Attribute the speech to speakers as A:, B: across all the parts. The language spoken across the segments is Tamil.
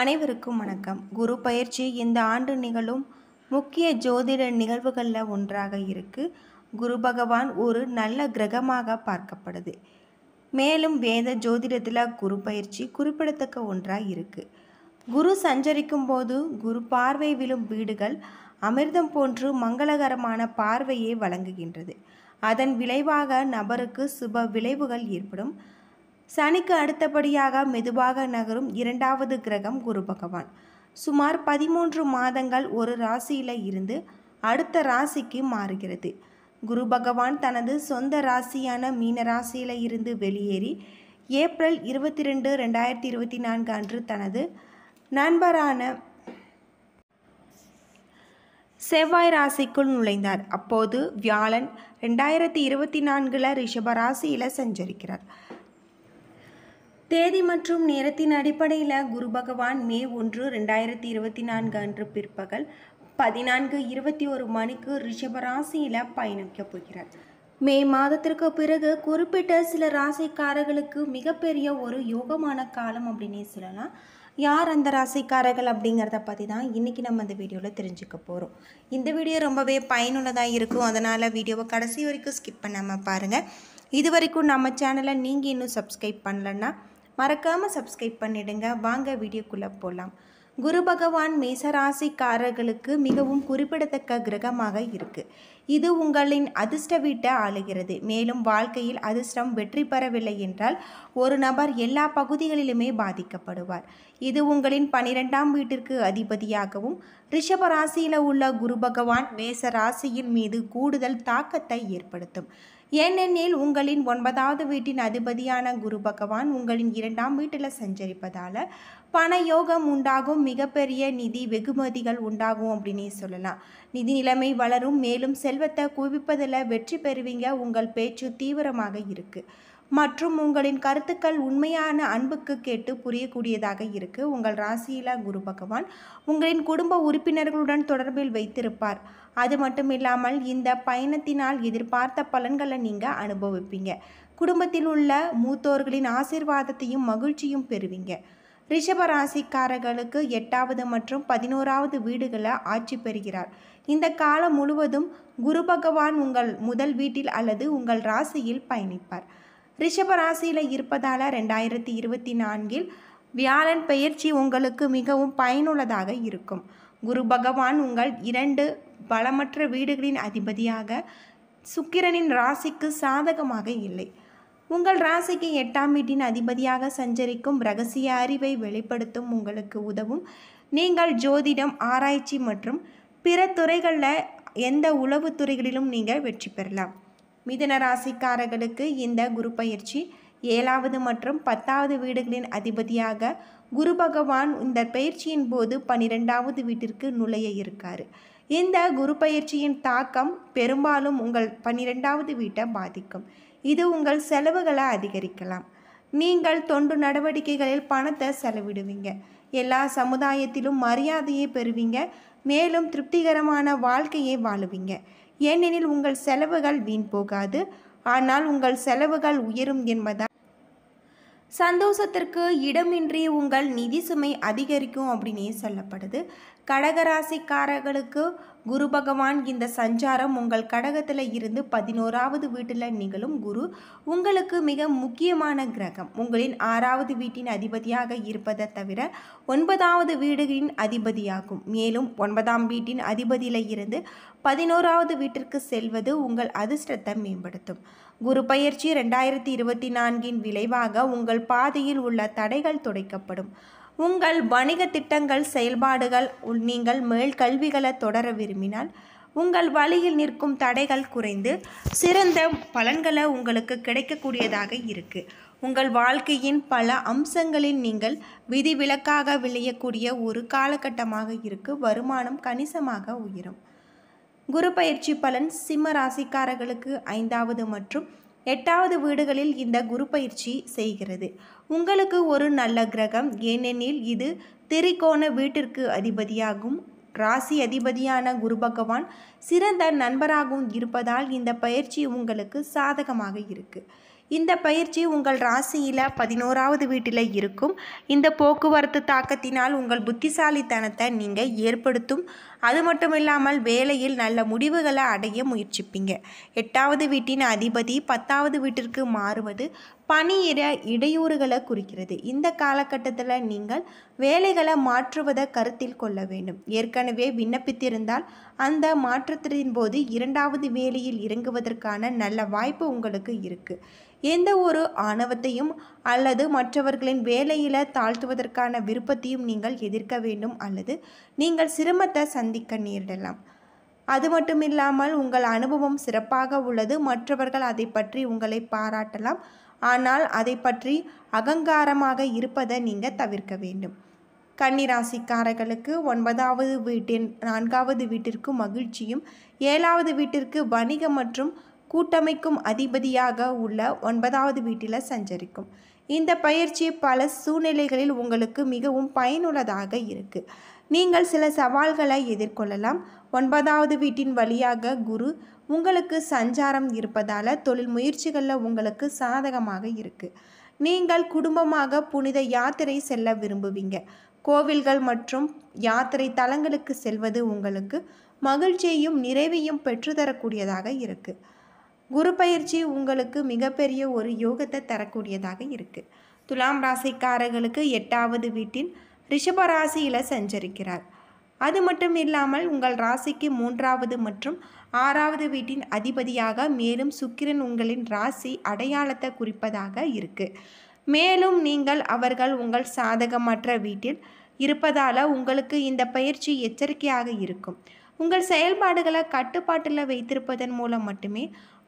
A: அனைவருக்கும் வணக்கம் குரு பயிற்சி இந்த ஆண்டு நிகழும் முக்கிய ஜோதிட நிகழ்வுகளில் ஒன்றாக இருக்கு குரு பகவான் ஒரு நல்ல கிரகமாக பார்க்கப்படுது மேலும் வேத ஜோதிடத்தில் குரு பயிற்சி குறிப்பிடத்தக்க ஒன்றாக இருக்குது குரு சஞ்சரிக்கும் போது குரு பார்வை விழும் வீடுகள் அமிர்தம் போன்று மங்களகரமான பார்வையை வழங்குகின்றது அதன் விளைவாக நபருக்கு சுப விளைவுகள் ஏற்படும் சனிக்கு அடுத்தபடியாக மெதுவாக நகரும் இரண்டாவது கிரகம் குரு பகவான் சுமார் பதிமூன்று மாதங்கள் ஒரு ராசியில் இருந்து அடுத்த ராசிக்கு மாறுகிறது குரு பகவான் தனது சொந்த ராசியான மீன ராசியில் இருந்து வெளியேறி ஏப்ரல் இருபத்தி ரெண்டு ரெண்டாயிரத்தி இருபத்தி நான்கு அன்று தனது நண்பரான செவ்வாய் ராசிக்குள் நுழைந்தார் அப்போது வியாழன் ரெண்டாயிரத்தி இருபத்தி நான்கில் ரிஷபராசியில் ராசியில் சஞ்சரிக்கிறார் தேதி மற்றும் நேரத்தின் அடிப்படையில் குரு பகவான் மே ஒன்று ரெண்டாயிரத்தி இருபத்தி நான்கு அன்று பிற்பகல் பதினான்கு இருபத்தி ஒரு மணிக்கு ரிஷபராசியில் பயணிக்கப் போகிறார் மே மாதத்திற்கு பிறகு குறிப்பிட்ட சில ராசிக்காரர்களுக்கு மிகப்பெரிய ஒரு யோகமான காலம் அப்படின்னே சொல்லலாம் யார் அந்த ராசிக்காரர்கள் அப்படிங்கிறத பற்றி தான் இன்றைக்கி நம்ம இந்த வீடியோவில் தெரிஞ்சுக்க போகிறோம் இந்த வீடியோ ரொம்பவே பயனுள்ளதாக இருக்கும் அதனால் வீடியோவை கடைசி வரைக்கும் ஸ்கிப் பண்ணாமல் பாருங்கள் இது வரைக்கும் நம்ம சேனலை நீங்கள் இன்னும் சப்ஸ்கிரைப் பண்ணலன்னா மறக்காமல் சப்ஸ்கிரைப் பண்ணிடுங்க வாங்க வீடியோக்குள்ளே போகலாம் குரு பகவான் மேசராசிக்காரர்களுக்கு மிகவும் குறிப்பிடத்தக்க கிரகமாக இருக்கு இது உங்களின் அதிர்ஷ்ட வீட்டை ஆளுகிறது மேலும் வாழ்க்கையில் அதிர்ஷ்டம் வெற்றி பெறவில்லை என்றால் ஒரு நபர் எல்லா பகுதிகளிலுமே பாதிக்கப்படுவார் இது உங்களின் பனிரெண்டாம் வீட்டிற்கு அதிபதியாகவும் ரிஷப ராசியில் உள்ள குரு பகவான் மேச ராசியின் மீது கூடுதல் தாக்கத்தை ஏற்படுத்தும் ஏனெனில் உங்களின் ஒன்பதாவது வீட்டின் அதிபதியான குரு பகவான் உங்களின் இரண்டாம் வீட்டில் சஞ்சரிப்பதால் பண யோகம் உண்டாகும் மிகப்பெரிய நிதி வெகுமதிகள் உண்டாகும் அப்படின்னே சொல்லலாம் நிதி நிலைமை வளரும் மேலும் செல்வத்தை குவிப்பதில் வெற்றி பெறுவீங்க உங்கள் பேச்சு தீவிரமாக இருக்குது மற்றும் உங்களின் கருத்துக்கள் உண்மையான அன்புக்கு கேட்டு புரியக்கூடியதாக இருக்குது உங்கள் ராசியில குரு பகவான் உங்களின் குடும்ப உறுப்பினர்களுடன் தொடர்பில் வைத்திருப்பார் அது மட்டும் இல்லாமல் இந்த பயணத்தினால் எதிர்பார்த்த பலன்களை நீங்கள் அனுபவிப்பீங்க குடும்பத்தில் உள்ள மூத்தோர்களின் ஆசிர்வாதத்தையும் மகிழ்ச்சியும் பெறுவீங்க ரிஷப ராசிக்காரர்களுக்கு எட்டாவது மற்றும் பதினோராவது வீடுகளை ஆட்சி பெறுகிறார் இந்த காலம் முழுவதும் குரு பகவான் உங்கள் முதல் வீட்டில் அல்லது உங்கள் ராசியில் பயணிப்பார் ரிஷப ராசியில் இருப்பதால் ரெண்டாயிரத்தி இருபத்தி நான்கில் வியாழன் பயிற்சி உங்களுக்கு மிகவும் பயனுள்ளதாக இருக்கும் குரு பகவான் உங்கள் இரண்டு பலமற்ற வீடுகளின் அதிபதியாக சுக்கிரனின் ராசிக்கு சாதகமாக இல்லை உங்கள் ராசிக்கு எட்டாம் வீட்டின் அதிபதியாக சஞ்சரிக்கும் ரகசிய அறிவை வெளிப்படுத்தும் உங்களுக்கு உதவும் நீங்கள் ஜோதிடம் ஆராய்ச்சி மற்றும் பிற துறைகளில் எந்த உளவு துறைகளிலும் நீங்கள் வெற்றி பெறலாம் மிதன ராசிக்காரர்களுக்கு இந்த குரு பயிற்சி ஏழாவது மற்றும் பத்தாவது வீடுகளின் அதிபதியாக குரு பகவான் இந்த பயிற்சியின் போது பனிரெண்டாவது வீட்டிற்கு நுழைய இருக்கார் இந்த குரு பயிற்சியின் தாக்கம் பெரும்பாலும் உங்கள் பன்னிரெண்டாவது வீட்டை பாதிக்கும் இது உங்கள் செலவுகளை அதிகரிக்கலாம் நீங்கள் தொண்டு நடவடிக்கைகளில் பணத்தை செலவிடுவீங்க எல்லா சமுதாயத்திலும் மரியாதையை பெறுவீங்க மேலும் திருப்திகரமான வாழ்க்கையை வாழுவீங்க ஏனெனில் உங்கள் செலவுகள் வீண் போகாது ஆனால் உங்கள் செலவுகள் உயரும் என்பதால் சந்தோஷத்திற்கு இடமின்றி உங்கள் நிதி சுமை அதிகரிக்கும் அப்படின்னே சொல்லப்படுது கடகராசிக்காரர்களுக்கு குரு பகவான் இந்த சஞ்சாரம் உங்கள் கடகத்தில் இருந்து பதினோராவது வீட்டில் நிகழும் குரு உங்களுக்கு மிக முக்கியமான கிரகம் உங்களின் ஆறாவது வீட்டின் அதிபதியாக இருப்பதை தவிர ஒன்பதாவது வீடுகளின் அதிபதியாகும் மேலும் ஒன்பதாம் வீட்டின் அதிபதியில் இருந்து பதினோராவது வீட்டிற்கு செல்வது உங்கள் அதிர்ஷ்டத்தை மேம்படுத்தும் குரு பயிற்சி ரெண்டாயிரத்தி இருபத்தி நான்கின் விளைவாக உங்கள் பாதையில் உள்ள தடைகள் துடைக்கப்படும் உங்கள் வணிக திட்டங்கள் செயல்பாடுகள் நீங்கள் மேல் கல்விகளை தொடர விரும்பினால் உங்கள் வழியில் நிற்கும் தடைகள் குறைந்து சிறந்த பலன்களை உங்களுக்கு கிடைக்கக்கூடியதாக இருக்குது உங்கள் வாழ்க்கையின் பல அம்சங்களில் நீங்கள் விதிவிலக்காக விளையக்கூடிய ஒரு காலகட்டமாக இருக்கு வருமானம் கணிசமாக உயரும் குரு பயிற்சி பலன் சிம்ம ராசிக்காரர்களுக்கு ஐந்தாவது மற்றும் எட்டாவது வீடுகளில் இந்த குரு பயிற்சி செய்கிறது உங்களுக்கு ஒரு நல்ல கிரகம் ஏனெனில் இது திரிகோண வீட்டிற்கு அதிபதியாகும் ராசி அதிபதியான குரு பகவான் சிறந்த நண்பராகவும் இருப்பதால் இந்த பயிற்சி உங்களுக்கு சாதகமாக இருக்குது இந்த பயிற்சி உங்கள் ராசியில் பதினோராவது வீட்டில் இருக்கும் இந்த போக்குவரத்து தாக்கத்தினால் உங்கள் புத்திசாலித்தனத்தை நீங்கள் ஏற்படுத்தும் அது மட்டும் இல்லாமல் வேலையில் நல்ல முடிவுகளை அடைய முயற்சிப்பீங்க எட்டாவது வீட்டின் அதிபதி பத்தாவது வீட்டிற்கு மாறுவது பணியிட இடையூறுகளை குறிக்கிறது இந்த காலகட்டத்தில் நீங்கள் வேலைகளை மாற்றுவதை கருத்தில் கொள்ள வேண்டும் ஏற்கனவே விண்ணப்பித்திருந்தால் அந்த மாற்றத்தின் போது இரண்டாவது வேலையில் இறங்குவதற்கான நல்ல வாய்ப்பு உங்களுக்கு இருக்குது எந்த ஒரு ஆணவத்தையும் அல்லது மற்றவர்களின் வேலையில் தாழ்த்துவதற்கான விருப்பத்தையும் நீங்கள் எதிர்க்க வேண்டும் அல்லது நீங்கள் சிரமத்தை சந்த சந்திக்க நேரிடலாம் அது மட்டும் இல்லாமல் உங்கள் அனுபவம் சிறப்பாக உள்ளது மற்றவர்கள் அதை பற்றி உங்களை பாராட்டலாம் ஆனால் அதை பற்றி அகங்காரமாக இருப்பதை நீங்கள் தவிர்க்க வேண்டும் கன்னிராசிக்காரர்களுக்கு ஒன்பதாவது வீட்டின் நான்காவது வீட்டிற்கு மகிழ்ச்சியும் ஏழாவது வீட்டிற்கு வணிக மற்றும் கூட்டமைக்கும் அதிபதியாக உள்ள ஒன்பதாவது வீட்டில் சஞ்சரிக்கும் இந்த பயிற்சி பல சூழ்நிலைகளில் உங்களுக்கு மிகவும் பயனுள்ளதாக இருக்குது நீங்கள் சில சவால்களை எதிர்கொள்ளலாம் ஒன்பதாவது வீட்டின் வழியாக குரு உங்களுக்கு சஞ்சாரம் இருப்பதால் தொழில் முயற்சிகளில் உங்களுக்கு சாதகமாக இருக்குது நீங்கள் குடும்பமாக புனித யாத்திரை செல்ல விரும்புவீங்க கோவில்கள் மற்றும் யாத்திரை தலங்களுக்கு செல்வது உங்களுக்கு மகிழ்ச்சியையும் நிறைவையும் பெற்றுத்தரக்கூடியதாக இருக்குது குரு பயிற்சி உங்களுக்கு மிகப்பெரிய ஒரு யோகத்தை தரக்கூடியதாக இருக்குது துலாம் ராசிக்காரர்களுக்கு எட்டாவது வீட்டில் ரிஷப ராசியில் சஞ்சரிக்கிறார் அது மட்டும் இல்லாமல் உங்கள் ராசிக்கு மூன்றாவது மற்றும் ஆறாவது வீட்டின் அதிபதியாக மேலும் சுக்கிரன் உங்களின் ராசி அடையாளத்தை குறிப்பதாக இருக்கு மேலும் நீங்கள் அவர்கள் உங்கள் சாதகமற்ற வீட்டில் இருப்பதால் உங்களுக்கு இந்த பயிற்சி எச்சரிக்கையாக இருக்கும் உங்கள் செயல்பாடுகளை கட்டுப்பாட்டில் வைத்திருப்பதன் மூலம் மட்டுமே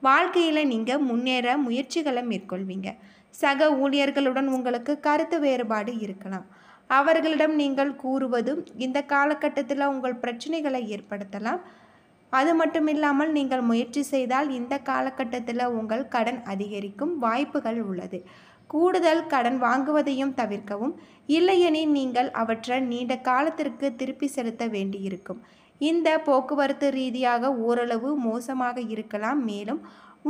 A: வாழ்க்கையில் நீங்கள் முன்னேற முயற்சிகளை மேற்கொள்வீங்க சக ஊழியர்களுடன் உங்களுக்கு கருத்து வேறுபாடு இருக்கலாம் அவர்களிடம் நீங்கள் கூறுவதும் இந்த காலகட்டத்தில் உங்கள் பிரச்சனைகளை ஏற்படுத்தலாம் அது மட்டும் இல்லாமல் நீங்கள் முயற்சி செய்தால் இந்த காலகட்டத்தில் உங்கள் கடன் அதிகரிக்கும் வாய்ப்புகள் உள்ளது கூடுதல் கடன் வாங்குவதையும் தவிர்க்கவும் இல்லையெனில் நீங்கள் அவற்றை நீண்ட காலத்திற்கு திருப்பி செலுத்த வேண்டியிருக்கும் இந்த போக்குவரத்து ரீதியாக ஓரளவு மோசமாக இருக்கலாம் மேலும்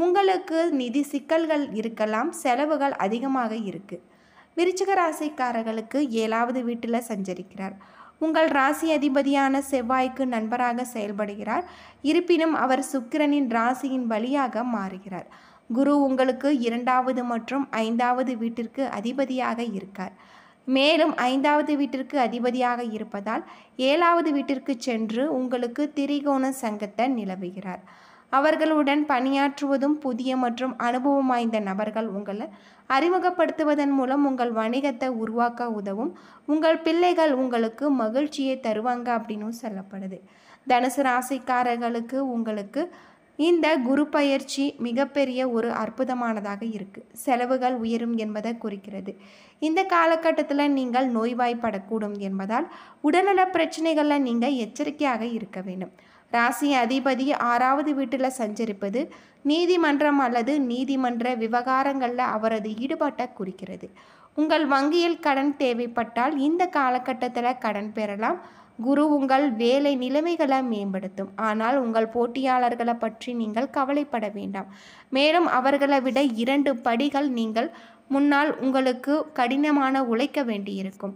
A: உங்களுக்கு நிதி சிக்கல்கள் இருக்கலாம் செலவுகள் அதிகமாக இருக்குது விருச்சிக ராசிக்காரர்களுக்கு ஏழாவது வீட்டில் சஞ்சரிக்கிறார் உங்கள் ராசி அதிபதியான செவ்வாய்க்கு நண்பராக செயல்படுகிறார் இருப்பினும் அவர் சுக்கிரனின் ராசியின் வழியாக மாறுகிறார் குரு உங்களுக்கு இரண்டாவது மற்றும் ஐந்தாவது வீட்டிற்கு அதிபதியாக இருக்கார் மேலும் ஐந்தாவது வீட்டிற்கு அதிபதியாக இருப்பதால் ஏழாவது வீட்டிற்கு சென்று உங்களுக்கு திரிகோண சங்கத்தை நிலவுகிறார் அவர்களுடன் பணியாற்றுவதும் புதிய மற்றும் அனுபவம் வாய்ந்த நபர்கள் உங்களை அறிமுகப்படுத்துவதன் மூலம் உங்கள் வணிகத்தை உருவாக்க உதவும் உங்கள் பிள்ளைகள் உங்களுக்கு மகிழ்ச்சியை தருவாங்க அப்படின்னு சொல்லப்படுது தனுசு ராசிக்காரர்களுக்கு உங்களுக்கு இந்த குரு பயிற்சி மிகப்பெரிய ஒரு அற்புதமானதாக இருக்குது செலவுகள் உயரும் என்பதை குறிக்கிறது இந்த காலகட்டத்தில் நீங்கள் நோய்வாய்ப்படக்கூடும் என்பதால் உடல்நல பிரச்சனைகளில் நீங்கள் எச்சரிக்கையாக இருக்க வேண்டும் ராசி அதிபதி ஆறாவது வீட்டில் சஞ்சரிப்பது நீதிமன்றம் அல்லது நீதிமன்ற விவகாரங்களில் அவரது ஈடுபாட்டை குறிக்கிறது உங்கள் வங்கியில் கடன் தேவைப்பட்டால் இந்த காலகட்டத்தில் கடன் பெறலாம் குரு உங்கள் வேலை நிலைமைகளை மேம்படுத்தும் ஆனால் உங்கள் போட்டியாளர்களை பற்றி நீங்கள் கவலைப்பட வேண்டாம் மேலும் அவர்களை விட இரண்டு படிகள் நீங்கள் முன்னால் உங்களுக்கு கடினமான உழைக்க வேண்டியிருக்கும்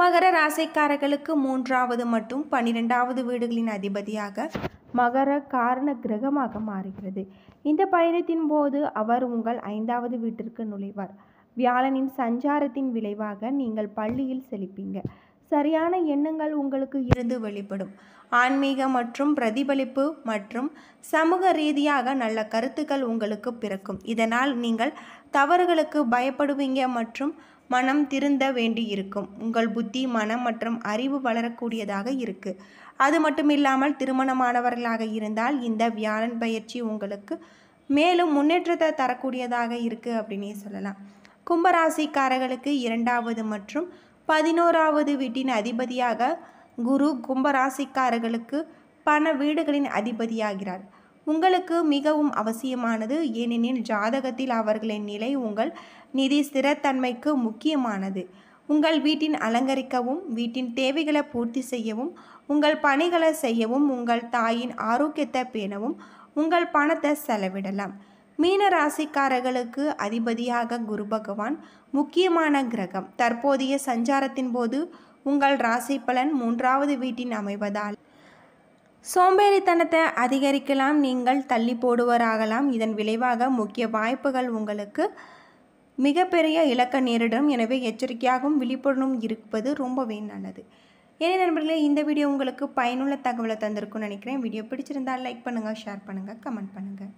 A: மகர ராசிக்காரர்களுக்கு மூன்றாவது மற்றும் பன்னிரெண்டாவது வீடுகளின் அதிபதியாக மகர காரண கிரகமாக மாறுகிறது இந்த பயணத்தின் போது அவர் உங்கள் ஐந்தாவது வீட்டிற்கு நுழைவார் வியாழனின் சஞ்சாரத்தின் விளைவாக நீங்கள் பள்ளியில் செழிப்பீங்க சரியான எண்ணங்கள் உங்களுக்கு இருந்து வெளிப்படும் ஆன்மீக மற்றும் பிரதிபலிப்பு மற்றும் சமூக ரீதியாக நல்ல கருத்துக்கள் உங்களுக்கு பிறக்கும் இதனால் நீங்கள் தவறுகளுக்கு பயப்படுவீங்க மற்றும் மனம் திருந்த வேண்டியிருக்கும் உங்கள் புத்தி மனம் மற்றும் அறிவு வளரக்கூடியதாக இருக்குது அது மட்டும் இல்லாமல் திருமணமானவர்களாக இருந்தால் இந்த வியாழன் பயிற்சி உங்களுக்கு மேலும் முன்னேற்றத்தை தரக்கூடியதாக இருக்கு அப்படின்னே சொல்லலாம் கும்பராசிக்காரர்களுக்கு இரண்டாவது மற்றும் பதினோராவது வீட்டின் அதிபதியாக குரு கும்பராசிக்காரர்களுக்கு பண வீடுகளின் அதிபதியாகிறார் உங்களுக்கு மிகவும் அவசியமானது ஏனெனில் ஜாதகத்தில் அவர்களின் நிலை உங்கள் நிதி ஸ்திரத்தன்மைக்கு முக்கியமானது உங்கள் வீட்டின் அலங்கரிக்கவும் வீட்டின் தேவைகளை பூர்த்தி செய்யவும் உங்கள் பணிகளை செய்யவும் உங்கள் தாயின் ஆரோக்கியத்தை பேணவும் உங்கள் பணத்தை செலவிடலாம் மீன ராசிக்காரர்களுக்கு அதிபதியாக குரு பகவான் முக்கியமான கிரகம் தற்போதைய சஞ்சாரத்தின் போது உங்கள் ராசி பலன் மூன்றாவது வீட்டின் அமைவதால் சோம்பேறித்தனத்தை அதிகரிக்கலாம் நீங்கள் தள்ளி போடுவராகலாம் இதன் விளைவாக முக்கிய வாய்ப்புகள் உங்களுக்கு மிகப்பெரிய இலக்க நேரிடும் எனவே எச்சரிக்கையாகவும் விழிப்புணர்வும் இருப்பது ரொம்பவே நல்லது ஏன்னா நண்பர்களே இந்த வீடியோ உங்களுக்கு பயனுள்ள தகவலை தந்திருக்கும்னு நினைக்கிறேன் வீடியோ பிடிச்சிருந்தால் லைக் பண்ணுங்கள் ஷேர் பண்ணுங்கள் கமெண்ட் பண்ணுங்கள்